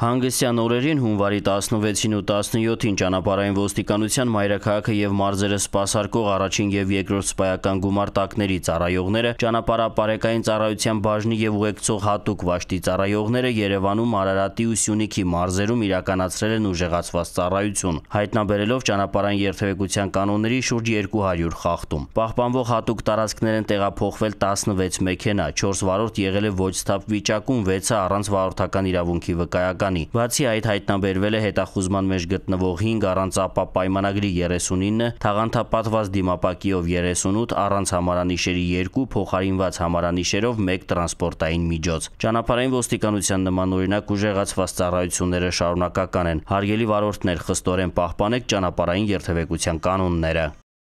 Հանգստյան օրերին հունվարի 16-ին ու 17-ին ճանապարհային ոստիկանության մայրաքաղաքը եւ մարզերը սպասարկող առաջին եւ երկրորդ սպայական գումարտակների ծառայողները, ճանապարհապարեկային ծառայության բաժնի եւ ուղեկցող հատուկ վաշտի ծառայողները Երևանում Արարատի ու Սյունիքի մարզերում իրականացրել են ուժեղացված ծառայություն, հայտնաբերելով ճանապարհային երթևեկության կանոնների շուրջ 200 խախտում։ Պահպանվող հատուկ տարածքներ են տեղափոխվել 16 մեքենա, 4 վարորդ եղել է ոչ ստապ վիճակում, 6-ը առանց վարորդական իրավունքի վկայական Հայաստանի։ Բացի այդ հայտնաբերվել է հետախուզման մեջ գտնվող 5 առանց ապա պայմանագրի 39, թաղանթապատված դիմապակիով 38, առանց համարանիշերի 2 փոխարինված համարանիշերով 1 տրանսպորտային միջոց։ Ճանապարհային ոստիկանության նման օրինակ ուժեղացված ծառայությունները շարունակական են։ Հարգելի վարորդներ, խստորեն պահպանեք ճանապարհային երթևեկության կանոնները։